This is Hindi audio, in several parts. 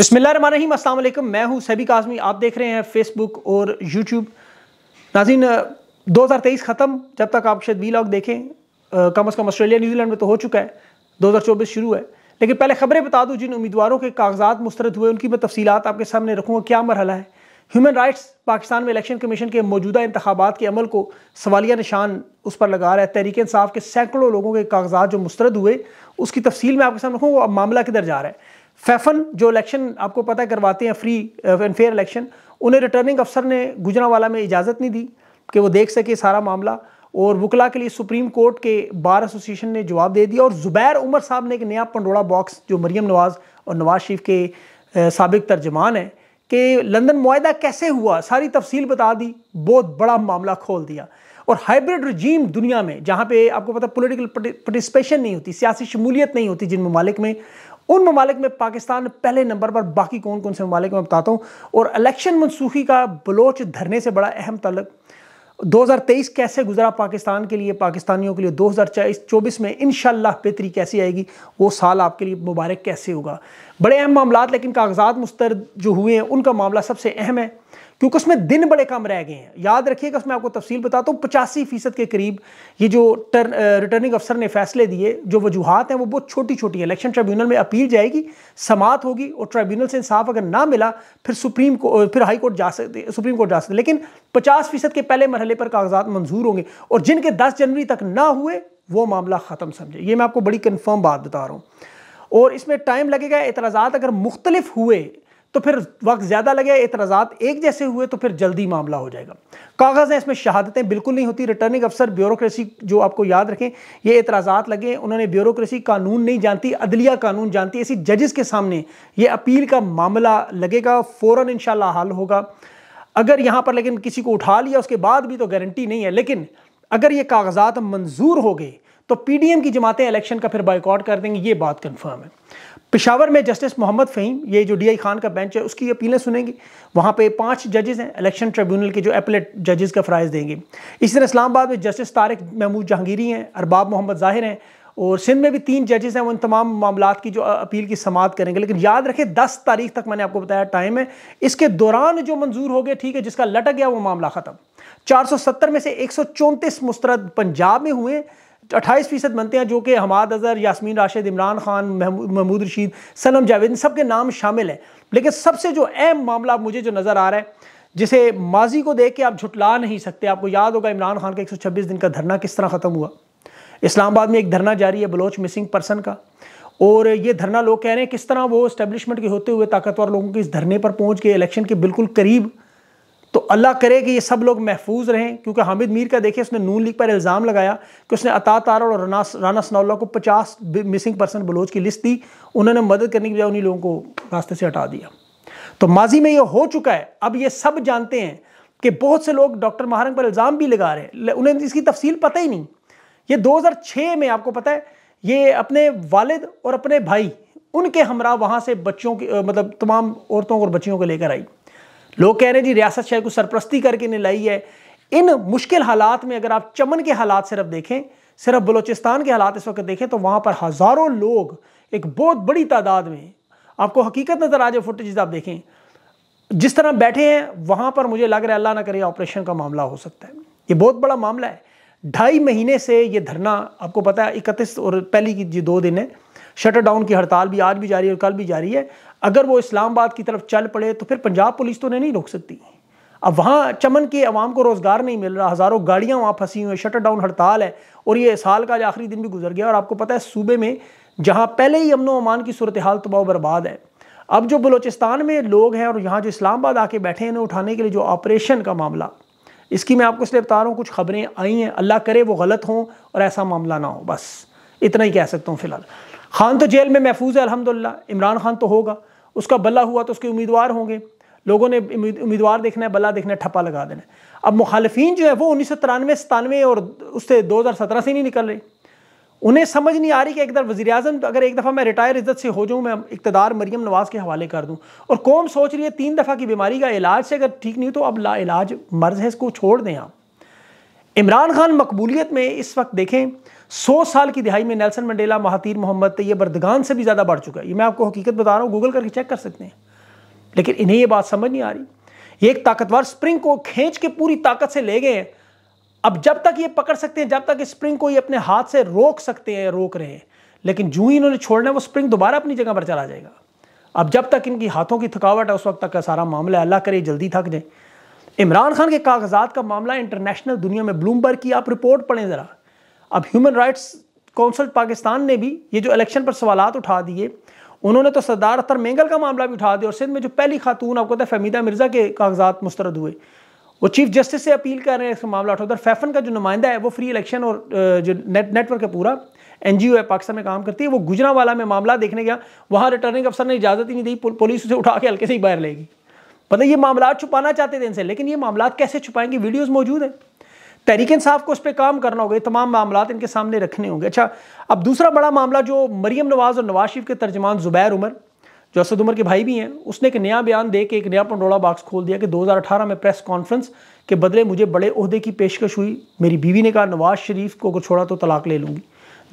बसमिलीम असल मैं हूँ सभी काजमी आप देख रहे हैं फेसबुक और यूट्यूब नाजिन 2023 ख़त्म जब तक आप शायद वी लॉग देखें कम अज़ कम ऑस्ट्रेलिया न्यूजीलैंड में तो हो चुका है 2024 शुरू है लेकिन पहले खबरें बता दूँ जिन उम्मीदवारों के कागजात मुस्तरद हुए उनकी मैं तफसीत आपके सामने रखूँगा क्या मरहला है ह्यूमन राइट्स पाकिस्तान में इलेक्शन कमीशन के मौजूदा इंतबात के अमल को सवालिया निशान उस पर लगा रहा है तहरीक इंसाफ के सैकड़ों लोगों के कागजात जो मुस्रद हुए उसकी तफसील में आपके सामने रखूँगा अब मामला किधर जा रहा है फैफन जो इलेक्शन आपको पता करवाते हैं फ्री एंड फेयर इलेक्शन उन्हें रिटर्निंग अफसर ने गुजरावाला में इजाज़त नहीं दी कि वो देख सके सारा मामला और वकला के लिए सुप्रीम कोर्ट के बार एसोसिएशन ने जवाब दे दिया और ज़ुबैर उमर साहब ने एक नया पंडोड़ा बॉक्स जो मरीम नवाज़ और नवाज शरीफ के uh, सबक तर्जमान हैं कि लंदन माहा कैसे हुआ सारी तफसील बता दी बहुत बड़ा मामला खोल दिया और हाइब्रिड रजीम दुनिया में जहाँ पे आपको पता पॉलिटिकल पार्टिसिपेशन नहीं होती सियासी शमूलियत नहीं होती जिन ममालिक में उन ममालिक में पाकिस्तान पहले नंबर पर बाकी कौन कौन से ममालिक मैं बताता हूँ और इलेक्शन मनसूखी का बलोच धरने से बड़ा अहम तलक 2023 कैसे गुजरा पाकिस्तान के लिए पाकिस्तानियों के लिए 2024 में इन बेहतरी कैसी आएगी वो साल आपके लिए मुबारक कैसे होगा बड़े अहम मामला लेकिन कागजात मुस्तर जो हुए हैं उनका मामला सबसे अहम है क्योंकि उसमें दिन बड़े कम रह गए हैं याद रखिएगा उसमें आपको तफसील बताता हूँ पचासी फीसद के करीब ये जो टर्न रिटर्निंग अफसर ने फैसले दिए जो वजूहत हैं वो बहुत छोटी छोटी हैं इलेक्शन ट्रिब्यूनल में अपील जाएगी समात होगी और ट्रिब्यूनल से इंसाफ अगर ना मिला फिर सुप्रीम को फिर हाई कोर्ट जा सकते सुप्रीम कोर्ट जा सकते लेकिन पचास फीसद के पहले मरहले पर कागजात मंजूर होंगे और जिनके दस जनवरी तक ना हुए वो मामला ख़त्म समझे ये मैं आपको बड़ी कन्फर्म बात बता रहा हूँ और इसमें टाइम लगेगा एतराज़ा अगर मुख्तलिफ हुए तो फिर वक्त ज़्यादा लगे एतराज़ात एक जैसे हुए तो फिर जल्दी मामला हो जाएगा कागज़ है इसमें शहादतें बिल्कुल नहीं होती रिटर्निंग अफसर ब्यूरोक्रेसी जो आपको याद रखें ये एतराज़ात लगे उन्होंने ब्यूरोक्रेसी कानून नहीं जानती अदलिया कानून जानती ऐसी जजेस के सामने ये अपील का मामला लगेगा फ़ौर इन हल होगा अगर यहाँ पर लेकिन किसी को उठा लिया उसके बाद भी तो गारंटी नहीं है लेकिन अगर ये कागजात मंजूर हो गए तो पीडीएम की जमातें इलेक्शन का फिर बाइकआउट कर देंगे ये बात कंफर्म है पिशावर में जस्टिस मोहम्मद फ़हीम ये जो डी आई खान का बेंच है उसकी अपीलें सुनेंगी वहाँ पे पांच जजेस हैं इलेक्शन ट्रिब्यूनल के जो एपलेट जजेस का फ़राइज़ देंगे इसी तरह इस्लामाबाद में जस्टिस तारक महमूद जहांगीरी हैं अरबाब मोहम्मद जाहिर हैं और सिंध में भी तीन जजेस हैं उन तमाम मामला की जो अपील की समात करेंगे लेकिन याद रखें दस तारीख तक मैंने आपको बताया टाइम है इसके दौरान जो मंजूर हो गया ठीक है जिसका लटक गया वो मामला ख़त्म चार सौ सत्तर में से एक सौ चौंतीस मुस्तरद पंजाब में हुए अट्ठाईस फीसद बनते हैं जो कि हमाद अजहर यासमीन राशिद इमरान खान महमूद रशीद सनम जावेद इन सब के नाम शामिल हैं लेकिन सबसे जो अहम मामला मुझे जो नज़र आ रहा है जिसे माजी को देख के आप झुटला नहीं सकते आपको याद होगा इमरान खान का छब्बीस दिन का धरना किस तरह ख़त्म हुआ इस्लामाबाद में एक धरना जारी है बलोच मिसिंग पर्सन का और ये धरना लोग कह रहे हैं किस तरह वो इस्टेब्लिशमेंट के होते हुए ताकतवर लोगों के इस धरने पर पहुंच के इलेक्शन के बिल्कुल करीब तो अल्लाह करे कि ये सब लोग महफूज रहें क्योंकि हामिद मीर का देखिए उसने नून लीग पर इल्ज़ाम लगाया कि उसने अता तार और राना राना सनाउल्ला को पचास मिसिंग पर्सन बलोच की लिस्ट दी उन्होंने मदद करने की बजाय उन्हीं लोगों को रास्ते से हटा दिया तो माजी में ये हो चुका है अब ये सब जानते हैं कि बहुत से लोग डॉक्टर महारंग पर इल्ज़ाम भी लगा रहे हैं उन्हें इसकी तफसील पता ही नहीं ये छः में आपको पता है ये अपने वालिद और अपने भाई उनके हमरा वहाँ से बच्चों के मतलब तमाम औरतों और बच्चियों को लेकर आई लोग कह रहे हैं जी रियासत शहर को सरप्रस्ती करके ने लाई है इन मुश्किल हालात में अगर आप चमन के हालात सिर्फ देखें सिर्फ बलोचिस्तान के हालात इस वक्त देखें तो वहाँ पर हज़ारों लोग एक बहुत बड़ी तादाद में आपको हकीकत नज़र आ जाए फुटेज आप देखें जिस तरह बैठे हैं वहाँ पर मुझे लग रहा है अल्लाह ना करे ऑपरेशन का मामला हो सकता है ये बहुत बड़ा मामला है ढाई महीने से ये धरना आपको पता है इकतीस और पहली की जी दो दिन है शटर डाउन की हड़ताल भी आज भी जारी है और कल भी जारी है अगर वो इस्लामाबाद की तरफ चल पड़े तो फिर पंजाब पुलिस तो उन्हें नहीं रोक सकती अब वहाँ चमन के अवाम को रोज़गार नहीं मिल रहा हज़ारों गाड़ियाँ वहाँ फंसी हुई हैं शटर डाउन हड़ताल है और ये साल का आखिरी दिन भी गुजर गया और आपको पता है सूबे में जहाँ पहले ही अमन अमान की सूरत हाल तबाह बर्बाद है अब जो बलोचिस्तान में लोग हैं और यहाँ जो इस्लामाबाद आके बैठे हैं इन्हें उठाने के लिए जो ऑपरेशन का मामला इसकी मैं आपको इसलिए बता रहा हूँ कुछ खबरें आई हैं अल्लाह करे वो गलत हों और ऐसा मामला ना हो बस इतना ही कह सकता हूँ फ़िलहाल खान तो जेल में महफूज है अलहमदिल्ला इमरान खान तो होगा उसका बल्ला हुआ तो उसके उम्मीदवार होंगे लोगों ने उम्मीदवार देखना है बल्ला देखना है ठप्पा लगा देना है अब मुखालफी जो है वो उन्नीस सौ तिरानवे सतानवे और उससे दो हज़ार सत्रह से नहीं निकल रही उन्हें समझ नहीं आ रही कि एक दर वजी अजम अगर एक दफ़ा मैं रिटायर इज्जत से हो जाऊँ मैं इकतदार मरीम नवाज़ के हवाले कर दूँ और कौम सोच रही है तीन दफ़ा की बीमारी का इलाज से अगर ठीक नहीं हो तो अब ला इलाज मर्ज है इसको छोड़ दें आप इमरान खान मकबूलीत में इस वक्त देखें सौ साल की दिहाई में नेल्सन मंडेला महातीर मोहम्मद ये बर्दगान से भी ज़्यादा बढ़ चुका है ये मैं आपको हकीकत बता रहा हूँ गूगल करके चेक कर सकते हैं लेकिन इन्हें ये बात समझ नहीं आ रही ये एक ताकतवर स्प्रिंग को खींच के पूरी ताकत से ले गए अब जब तक ये पकड़ सकते हैं जब तक स्प्रिंग को ये अपने हाथ से रोक सकते हैं रोक रहे हैं लेकिन जूं ही इन्होंने छोड़ना है वो स्प्रिंग दोबारा अपनी जगह पर चला जाएगा अब जब तक इनकी हाथों की थकावट है उस वक्त तक का सारा मामला अल्लाह करे जल्दी थक जाए इमरान खान के कागजात का मामला इंटरनेशनल दुनिया में ब्लूमबर्ग की आप रिपोर्ट पढ़ें ज़रा अब ह्यूमन राइट्स काउंसिल पाकिस्तान ने भी ये जो इलेक्शन पर सवाल उठा दिए उन्होंने तो सरदार अतर मेंगल का मामला भी उठा दिया और सिंध में जो पहली खातून आपको पता फहमीदा मिर्ज़ा के कागजात मुस्तरद हुए वो चीफ जस्टिस से अपील कर रहे हैं इसका मामला उठा उधर फैफन का जो नुमाइंदा है वो फ्री इलेक्शन और जो नेट नेटवर्क है पूरा एन जी ओ है पाकिस्तान में काम करती है वो गुजरावाला में मामला देखने गया वहाँ रिटर्निंग अफसर ने इजाज़त ही नहीं दी पुलिस उसे उठा के हल्के से ही बाहर लेगी पता ये मामला छुपाना चाहते थे इनसे लेकिन ये मामला कैसे छुपाएंगे वीडियोज़ मौजूद हैं तहरीक इंसाफ को उस पर काम करना होगा तमाम मामला इनके सामने रखने होंगे अच्छा अब दूसरा बड़ा मामला जो मरीम नवाज़ और नवाज शरीफ के तर्जमान ज़ुबैर उमर जो असद उमर के भाई भी हैं उसने एक नया बयान दे के एक नया पंडोला बाक्स खोल दिया कि 2018 में प्रेस कॉन्फ्रेंस के बदले मुझे बड़े अहदे की पेशकश हुई मेरी बीवी ने कहा नवाज शरीफ को अगर छोड़ा तो तलाक ले लूँगी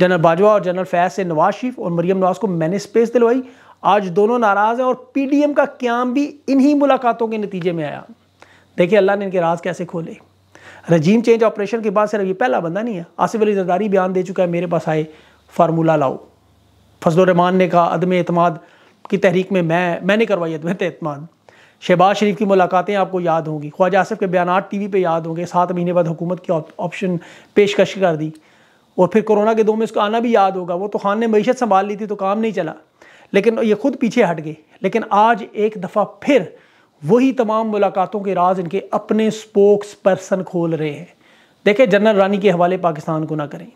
जनरल बाजवा और जनरल फैज से नवाज शरीफ और मरीम नवाज को मैंने स्पेस दिलवाई आज दोनों नाराज़ हैं और पी डी एम का क्याम भी इन्हीं मुलाकातों के नतीजे में आया देखिए अल्लाह ने इनके राज कैसे खोले रजीम चेंज ऑपरेशन के बाद सिर्फ ये पहला बंदा नहीं है आसिफ अली जरदारी बयान दे चुका है मेरे पास आए फार्मूला लाओ फजलरहमान ने कहा अदम अतमाद की तहरीक में मैं मैंने करवाई अदम अतमान शहबाज शरीफ की मुलाकातें आपको याद होंगी ख्वाजा आसिफ के बयान टी वी पर याद होंगे सात महीने बाद हुकूमत की ऑप्शन पेशकश कर दी और फिर कोरोना के दो में उसका आना भी याद होगा वो तो खान ने मीशत संभाल ली थी तो काम नहीं चला लेकिन ये खुद पीछे हट गए लेकिन आज एक दफ़ा फिर वही तमाम मुलाकातों के राज इनके अपने स्पोक्स पर्सन खोल रहे हैं देखें जनरल रानी के हवाले पाकिस्तान को ना करें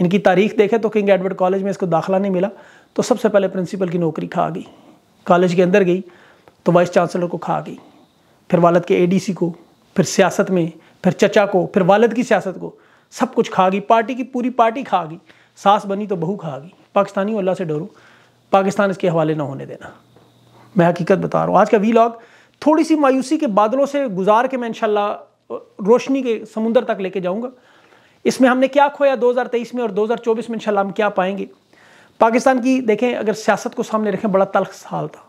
इनकी तारीख देखें तो किंग एडवर्ड कॉलेज में इसको दाखिला नहीं मिला तो सबसे पहले प्रिंसिपल की नौकरी खा गई कॉलेज के अंदर गई तो वाइस चांसलर को खा गई फिर वालद के एडीसी को फिर सियासत में फिर चचा को फिर वालद की सियासत को सब कुछ खा गई पार्टी की पूरी पार्टी खा गई सास बनी तो बहू खा गई पाकिस्तानी अल्लाह से डरो पाकिस्तान इसके हवाले ना होने देना मैं हकीकत बता रहा हूँ आज का वी लॉग थोड़ी सी मायूसी के बादलों से गुजार के मैं इंशाल्लाह रोशनी के समुंदर तक लेके जाऊंगा इसमें हमने क्या खोया 2023 में और 2024 में इंशाल्लाह हम क्या पाएंगे पाकिस्तान की देखें अगर सियासत को सामने रखें बड़ा तलख साल था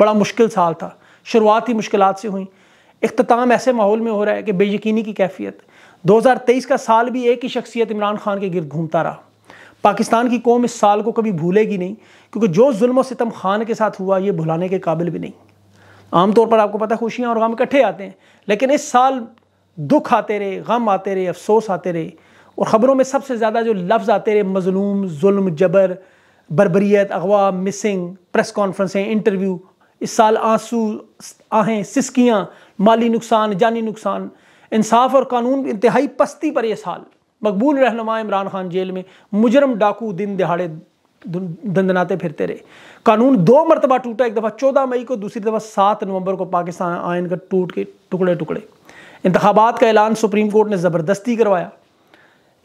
बड़ा मुश्किल साल था शुरुआत ही मुश्किल से हुई अख्ताम ऐसे माहौल में हो रहा है कि बेयकीनी की कैफियत 2023 का साल भी एक ही शख्सियत इमरान खान के गिरद घूमता रहा पाकिस्तान की कौम इस साल को कभी भूलेगी नहीं क्योंकि जो जुल्म सितम खान के साथ हुआ ये भुलाने के काबिल भी नहीं आमतौर पर आपको पता है खुशियाँ और गम इकट्ठे आते हैं लेकिन इस साल दुख आते रहे गम आते रहे अफसोस आते रहे और ख़बरों में सबसे ज़्यादा जो लफ्ज़ आते रहे मजलूम जुल्म जबर बरबरीत अगवा मिसिंग प्रेस कॉन्फ्रेंसें इंटरव्यू इस साल आंसू आहें सिसकियाँ माली नुकसान जानी नुकसान इंसाफ और कानून इंतहाई पस्ती पर यह साल मकबूल रहनमा इमरान खान जेल में मुजरम डाकू दिन दिहाड़े दंदनाते फिरते रहे कानून दो मरतबा टूटा एक दफ़ा चौदह मई को दूसरी दफ़ा सात नवंबर को पाकिस्तान आयन का टूट के टुकड़े टुकड़े इंतबात का ऐलान सुप्रीम कोर्ट ने ज़बरदस्ती करवाया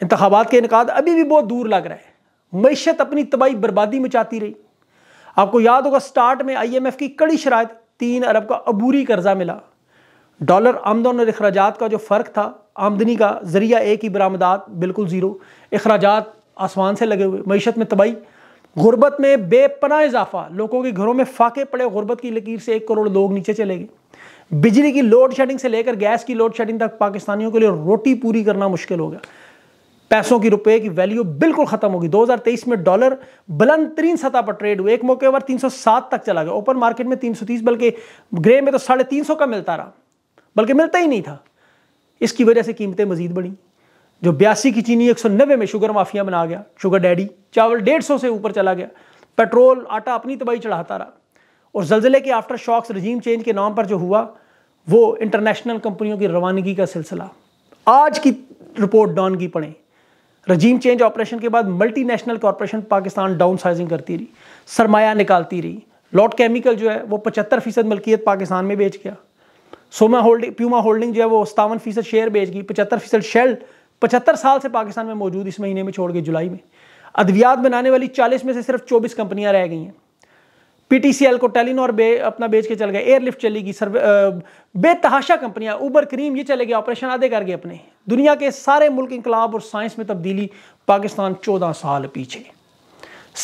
इंतबात के इनका अभी भी बहुत दूर लग रहा है मीशत अपनी तबाही बर्बादी मचाती रही आपको याद होगा स्टार्ट में आई एम एफ की कड़ी शराय तीन अरब का अबूरी कर्जा मिला डॉलर आमदन और अखराज का जो फ़र्क था आमदनी का जरिया एक ही बरामदात बिल्कुल ज़ीरो अखराज आसमान से लगे हुए मीशत में तबाही गुर्बत में बेपना इजाफा लोगों के घरों में फाके पड़े गुर्बत की लकीर से एक करोड़ लोग नीचे चले गए बिजली की लोड शेडिंग से लेकर गैस की लोड शेडिंग तक पाकिस्तानियों के लिए रोटी पूरी करना मुश्किल हो गया पैसों की रुपए की वैल्यू बिल्कुल खत्म होगी 2023 में डॉलर बुलंद तरीन सतह पर ट्रेड हुए एक मौके पर 307 तक चला गया ओपन मार्केट में 330 बल्कि ग्रे में तो साढ़े तीन का मिलता रहा बल्कि मिलता ही नहीं था इसकी वजह से कीमतें मजीद बढ़ी जो बयासी की चीनी नब्बे में शुगर माफिया बना गया शुगर डैडी चावल डेढ़ सौ से ऊपर चला गया पेट्रोल आटा अपनी तबाही चढ़ाता रहा और जलजिले के आफ्टर शॉक्स रजीम चेंज के नाम पर जो हुआ वो इंटरनेशनल कंपनियों की रवानगी का सिलसिला आज की रिपोर्ट डॉन की पढ़ें रजीम चेंज ऑपरेशन के बाद multinational corporation Pakistan downsizing करती रही सरमाया निकालती रही लॉट केमिकल जो है वो पचहत्तर फीसद मलकियत पाकिस्तान में बेच गया सोमा होल्डिंग प्यूमा होल्डिंग जो है वो सतावन फीसद शेयर बेच गई पचहत्तर फीसद शेल पचहत्तर साल से पाकिस्तान में मौजूद इस महीने में छोड़ गए जुलाई में अद्वियात बनाने वाली चालीस में से सिर्फ चौबीस कंपनियाँ रह गई हैं पीटीसीएल को टेलीनॉर बे अपना बेच के चल गए एयरलिफ्ट चली गई सर्वे बेतहाशा कंपनियां उबर करीम ये चले गए ऑपरेशन आधे कर गए अपने दुनिया के सारे मुल्क इंकलाब और साइंस में तब्दीली पाकिस्तान चौदह साल पीछे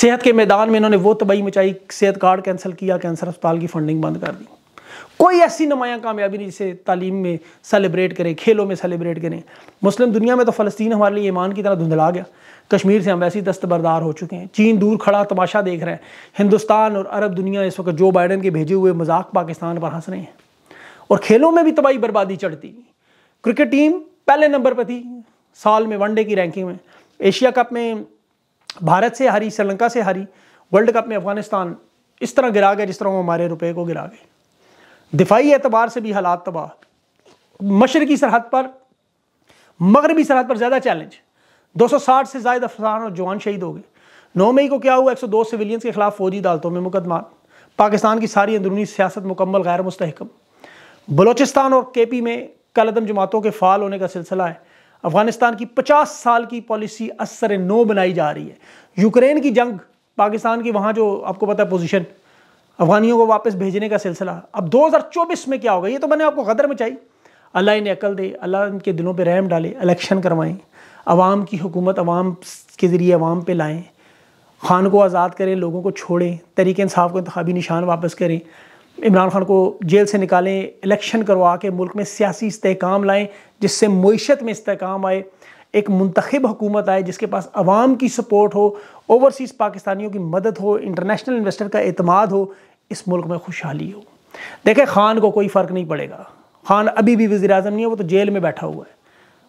सेहत के मैदान में इन्होंने वो तबाही मचाई सेहत कार्ड कैंसिल किया कैंसर अस्पताल की फंडिंग बंद कर दी कोई ऐसी नुमाया कामयाबी नहीं जिसे तालीम में सेलिब्रेट करें खेलों में सेलिब्रेट करें मुस्लिम दुनिया में तो फ़लस्तीन हमारे लिए ईमान की तरह धुंधला गया कश्मीर से हम वैसे ही दस्तबरदार हो चुके हैं चीन दूर खड़ा तमाशा देख रहे हैं हिंदुस्तान और अरब दुनिया इस वक्त जो बाइडन के भेजे हुए मजाक पाकिस्तान पर हंस रहे हैं और खेलों में भी तबाही बर्बादी चढ़ती क्रिकेट टीम पहले नंबर पर थी साल में वनडे की रैंकिंग में एशिया कप में भारत से हारी श्रीलंका से हारी वर्ल्ड कप में अफगानिस्तान इस तरह गिरा गया जिस तरह वो हमारे रुपये को गिरा गए दिफाई एतबार से भी हालात तबाह मशरकी सरहद पर मगरबी सरहद पर ज़्यादा चैलेंज 260 से जायद अफसान और जवान शहीद हो गए नौ मई को क्या हुआ 102 सिविलियंस के खिलाफ फौजी अदालतों में मुकदमा पाकिस्तान की सारी अंदरूनी सियासत मुकम्मल गैर मुस्तकम बलोचिस्तान और के पी में कलदम जमातों के फाल होने का सिलसिला है अफगानिस्तान की 50 साल की पॉलिसी असर नो बनाई जा रही है यूक्रेन की जंग पाकिस्तान की वहाँ जो आपको पता है पोजिशन अफगानियों को वापस भेजने का सिलसिला अब 2024 में क्या होगा ये तो मैंने आपको गदर मचाई अल्लाह इन्हें अकल दे अल्लाह इनके दिलों पर रहम डाले इलेक्शन करवाएं अवाम की हुकूमत अवाम के ज़रिए अवाम पे लाएं खान को आज़ाद करें लोगों को छोड़ें तरीके इंसाफ को इंतबी निशान वापस करें इमरान खान को जेल से निकालें इलेक्शन करवा के मुल्क में सियासी इसकाम लाएँ जिससे मीशत में इसकाम आए एक मंतखब हुकूमत आए जिसके पास आवाम की सपोर्ट हो ओवरसीज़ पाकिस्तानियों की मदद हो इंटरनेशनल इन्वेस्टर का अतमाद हो इस मुल्क में खुशहाली हो देखें खान को कोई फ़र्क नहीं पड़ेगा खान अभी भी वजी अजम नहीं है वो तो जेल में बैठा हुआ है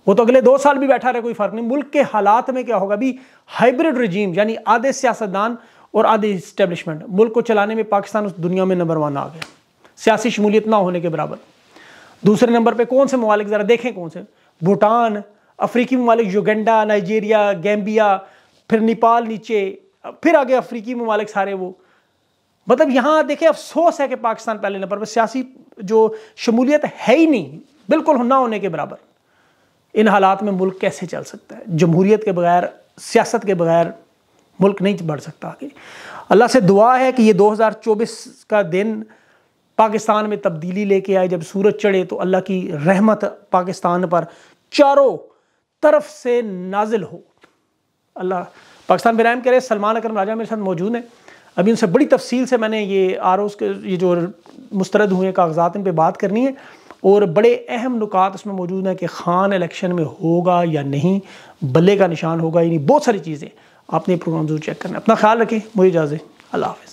वो तो अगले दो साल भी बैठा रहे कोई फ़र्क नहीं मुल्क के हालात में क्या होगा अभी हाइब्रिड रजीम यानी आधे सियासतदान और आधे इस्टेबलिशमेंट मुल्क को चलाने में पाकिस्तान उस दुनिया में नंबर वन आ गया सियासी शमूलियत ना होने के बराबर दूसरे नंबर पर कौन से ममालिक ज़रा देखें कौन से भूटान अफ्रीकी ममालिक युगेंडा नाइजीरिया गैम्बिया फिर नेपाल नीचे फिर आगे अफ्रीकी ममालिक सारे वो मतलब यहाँ देखें अफसोस है कि पाकिस्तान पहले नंबर पर सियासी जो शमूलियत है ही नहीं बिल्कुल ना होने के बराबर इन हालात में मुल्क कैसे चल सकता है जमहूरीत के बगैर सियासत के बगैर मुल्क नहीं बढ़ सकता आगे अल्लाह से दुआ है कि ये 2024 का दिन पाकिस्तान में तब्दीली लेके आए जब सूरज चढ़े तो अल्लाह की रहमत पाकिस्तान पर चारों तरफ से नाजिल हो अल्लाह पाकिस्तान बिराम कह रहे सलमान अकरम राजा मेरे साथ मौजूद हैं अभी उनसे बड़ी तफसील से मैंने ये आर के ये जो मुस्तरद हुए कागजात इन पर बात करनी है और बड़े अहम नुकात उसमें मौजूद हैं कि खान इलेक्शन में होगा या नहीं बल्ले का निशान होगा यानी बहुत सारी चीज़ें आपने प्रोग्राम जरूर चेक करना अपना ख्याल रखें मुझे इजाज़त अल्लाह हाफ़